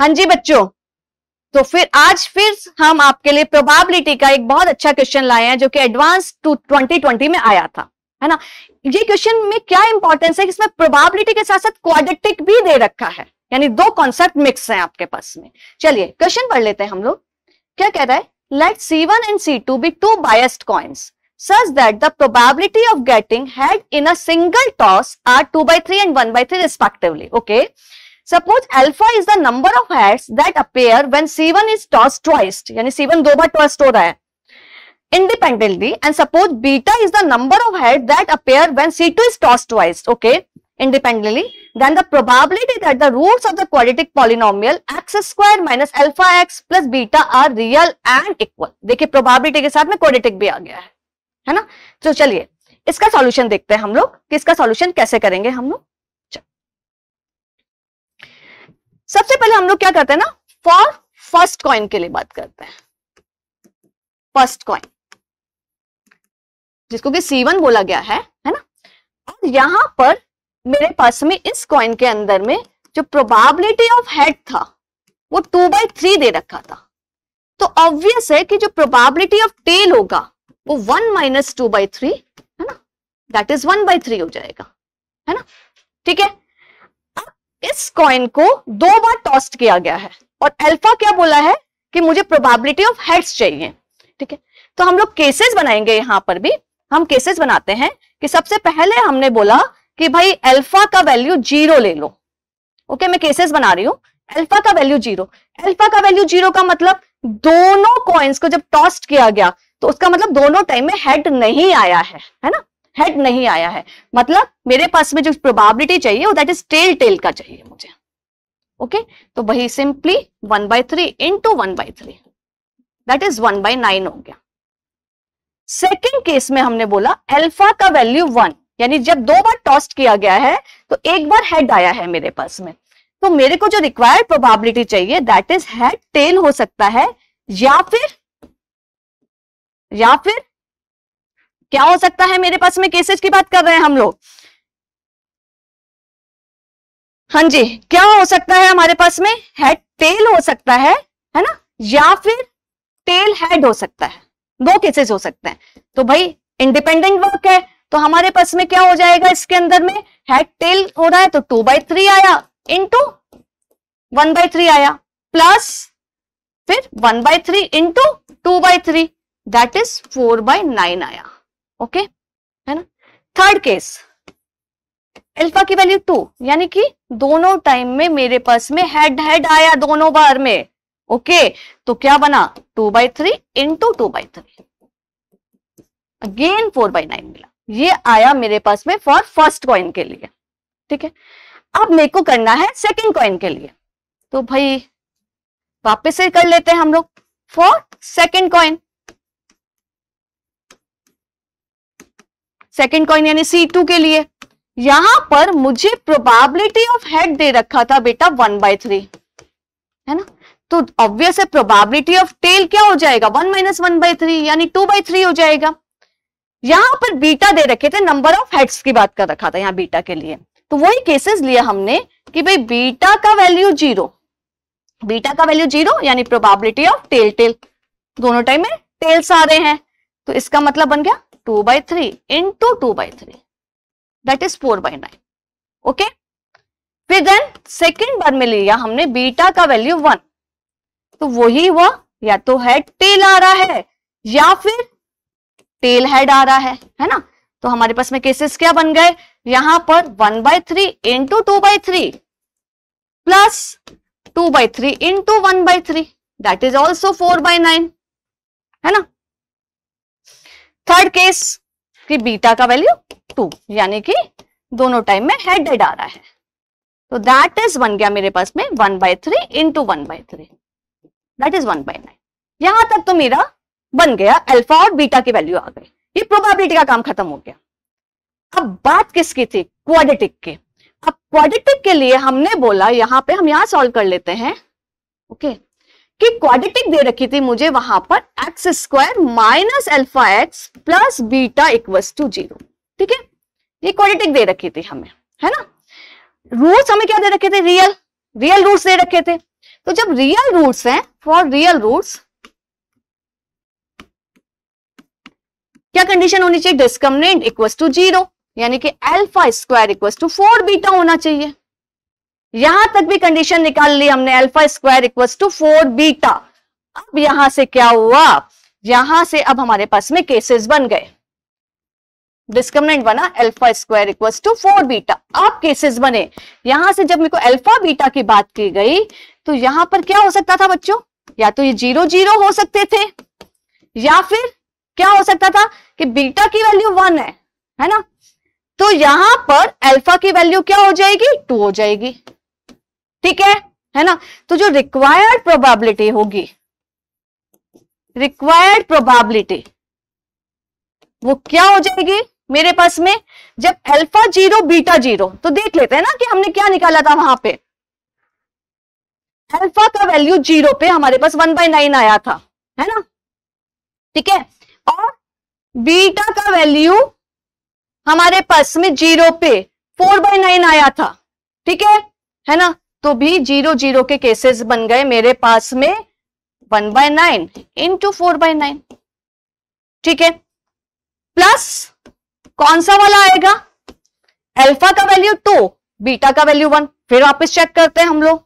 हाँ जी बच्चों तो फिर आज फिर हम आपके लिए प्रोबेबिलिटी का एक बहुत अच्छा क्वेश्चन लाए हैं जो कि एडवांस टू 2020 में आया था है ना ये क्वेश्चन में क्या इंपॉर्टेंस है इसमें प्रोबेबिलिटी के साथ साथ क्वाड्रेटिक भी दे रखा है यानी दो कॉन्सेप्ट मिक्स हैं आपके पास में चलिए क्वेश्चन पढ़ लेते हैं हम लोग क्या कह रहा है let C and C2 be two biased coins such that the probability of getting head in single toss are two by three and one by three 3 respectively. Okay. Suppose alpha is the number of heads that appear when C one is toss twice यानी C one दो बार tossed हो रहा है independently and suppose beta is the number of head that appear when C two is toss twice okay independently then the probability that the roots of the quadratic polynomial x square minus alpha x plus beta are real and equal देखिए probability के साथ में quadratic भी आ गया है है ना तो चलिए इसका सॉल्यूशन देखते हैं हम लोग कि इसका सॉल्यूशन कैसे करेंगे हम लोग सबसे पहले हम लोग क्या करते हैं ना फॉर फर्स्ट कॉइन के लिए बात करते हैं फर्स्ट कॉइन जिसको कि सीवन बोला गया है है ना और यहां पर मेरे पास में इस कॉइन के अंदर में जो प्रोबेबिलिटी ऑफ हेड था वो टू बाई थ्री दे रखा था तो ऑब्वियस है कि जो प्रोबेबिलिटी ऑफ टेल होगा वो one minus two by three है ना that is one by three हो जाएगा है ना ठीक है इस कॉइन को दो बार टॉस्ट किया गया है और अल्फा क्या बोला है कि मुझे प्रोबेबिलिटी ऑफ हेड्स चाहिए ठीक है तो हम लोग केसेस बनाएंगे यहां पर भी हम केसेस बनाते हैं कि सबसे पहले हमने बोला कि भाई अल्फा का वैल्यू जीरो ले लो ओके मैं केसेस बना रही हूं अल्फा का वैल्यू जीरो अल्फा का वैल्यू जीरो का मतलब दोनों कॉइन्स को जब टॉस्ट किया गया तो उसका मतलब दोनों टाइम में हेड नहीं आया है है ना हेड नहीं आया है मतलब मेरे पास में जो प्रोबेबिलिटी चाहिए वो दैट इज टेल टेल का चाहिए मुझे ओके okay? तो वही simply one by three into one by three that is one by nine हो गया सेकेंड केस में हमने बोला अल्फा का वैल्यू वन यानी जब दो बार टॉस्ट किया गया है तो एक बार हेड आया है मेरे पास में तो मेरे को जो रिक्वायर्ड प्रोबेबिलिटी चाहिए दैट इज हेड टेल हो सकता है या फिर या फिर क्या हो सकता है मेरे पास में केसेस की बात कर रहे हैं हम लोग हाँ जी क्या हो सकता है हमारे पास में हेड टेल हो सकता है है ना या फिर टेल हेड हो सकता है दो केसेस हो सकते हैं तो भाई इंडिपेंडेंट वर्क है तो हमारे पास में क्या हो जाएगा इसके अंदर में हेड टेल हो रहा है तो टू बाई थ्री आया इंटू वन बाई थ्री आया प्लस फिर one by three into two by three that is four by nine आया ओके है ना थर्ड केस अल्फा की वैल्यू टू यानी कि दोनों टाइम में मेरे पास में हेड हेड आया दोनों बार में ओके तो क्या बना two by three into two by three again four by nine मिला ये आया मेरे पास में फॉर फर्स्ट कॉइन के लिए ठीक है अब मेरे को करना है सेकंड कॉइन के लिए तो भाई वापस से कर लेते हैं हम लोग for second coin second coin यानी सी टू के लिए यहां पर मुझे प्रोबेबिलिटी ऑफ हेड दे रखा था बेटा वन बाय थ्री है ना तो ऑब्वियस है प्रोबेबिलिटी ऑफ टेल क्या हो जाएगा one minus one by three यानी टू बाई थ्री हो जाएगा यहां पर बीटा दे रखे थे नंबर ऑफ हेड्स की बात कर रखा था यहाँ बीटा के लिए तो वही केसेस लिया हमने कि भाई बीटा का वैल्यू जीरो बीटा का वैल्यू जीरो यानी प्रोबेबिलिटी ऑफ टेल टेल दोनों टाइम में टेल्स आ रहे हैं तो इसका मतलब बन गया 2 by 3 into two by three that is four by nine okay फिर देन सेकेंड बार में लिया हमने बीटा का वैल्यू वन तो वही हुआ या तो हेड टेल आ रहा है या फिर टेल हेड आ रहा है है ना तो हमारे पास में केसेस क्या बन गए यहां पर one by three into two by three plus two by three into one by three that is also four by nine है ना थर्ड केस कि बीटा का वैल्यू टू यानी कि दोनों टाइम में हेड हेड आ रहा है तो दैट इज बन गया मेरे पास में one by three into one by three that is one by nine यहां तक तो मेरा बन गया अल्फा और बीटा की वैल्यू आ गई ये प्रोबेबिलिटी का काम खत्म हो गया अब बात किसकी थी क्वाड्रेटिक के अब क्वाड्रेटिक के लिए हमने बोला यहां पे हम यहाँ सॉल्व कर लेते हैं ओके okay? कि क्वाड्रेटिक दे रखी थी मुझे वहां पर x square minus alpha x plus beta equals to zero ठीक है ये क्वाड्रेटिक दे रखी थी हमें है ना रूट्स हमें क्या दे रखे थे रियल रियल रूट्स दे रखे थे तो जब रियल रूट्स हैं फॉर रियल रूट्स क्या कंडीशन होनी चाहिए डिस्क्रमिनेंट इक्वस टू जीरो यानी कि alpha square equals to four beta होना चाहिए यहां तक भी कंडीशन निकाल ली हमने alpha square equal to four beta अब यहां से क्या हुआ यहां से अब हमारे पास में केसेस बन गए डिस्क्रिमिनेंट बना alpha square equals to four beta अब केसेस बने यहां से जब मेरे को अल्फा बीटा की बात की गई तो यहां पर क्या हो सकता था बच्चों या तो ये जीरो जीरो हो सकते थे या फिर क्या हो सकता था कि बीटा की वैल्यू वन है है ना तो यहां पर अल्फा की वैल्यू क्या हो जाएगी टू हो जाएगी ठीक है है ना तो जो रिक्वायर्ड प्रोबेबिलिटी होगी रिक्वायर्ड प्रोबेबिलिटी वो क्या हो जाएगी मेरे पास में जब अल्फा जीरो बीटा जीरो तो देख लेते हैं ना कि हमने क्या निकाला था वहां पे अल्फा का वैल्यू जीरो पे हमारे पास वन बाई नाइन आया था है ना ठीक है और बीटा का वैल्यू हमारे पास में जीरो पे फोर बाई नाइन आया था ठीक है है ना तो भी जीरो जीरो के केसेस बन गए मेरे पास में one by nine into four by nine ठीक है प्लस कौन सा वाला आएगा अल्फा का वैल्यू टू बीटा का वैल्यू वन फिर वापस चेक करते हैं हम लोग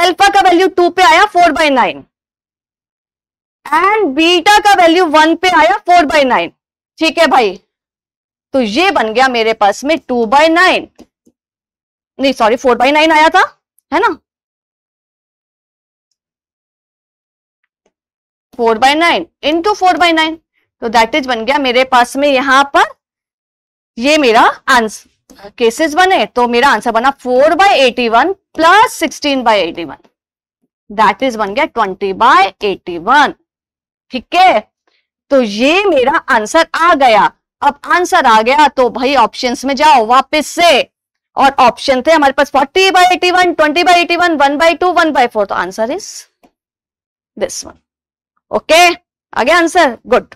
अल्फा का वैल्यू टू पे आया four by nine and beta का वैल्यू वन पे आया फोर बाय नाइन ठीक है भाई तो ये बन गया मेरे पास में टू बाय नाइन नहीं सॉरी फोर बाई नाइन आया था है ना four by nine into four by nine तो दैट इज बन गया मेरे पास में यहां पर ये मेरा आंसर केसेस बने तो मेरा आंसर बना four by eighty one plus sixteen by eighty one that is बन गया ट्वेंटी बाय एटी वन ठीक है तो ये मेरा आंसर आ गया अब आंसर आ गया तो भाई ऑप्शंस में जाओ वापस से और ऑप्शन थे हमारे पास forty by eighty one twenty by eighty one one by two one by four तो answer is this one okay आगे आंसर गुड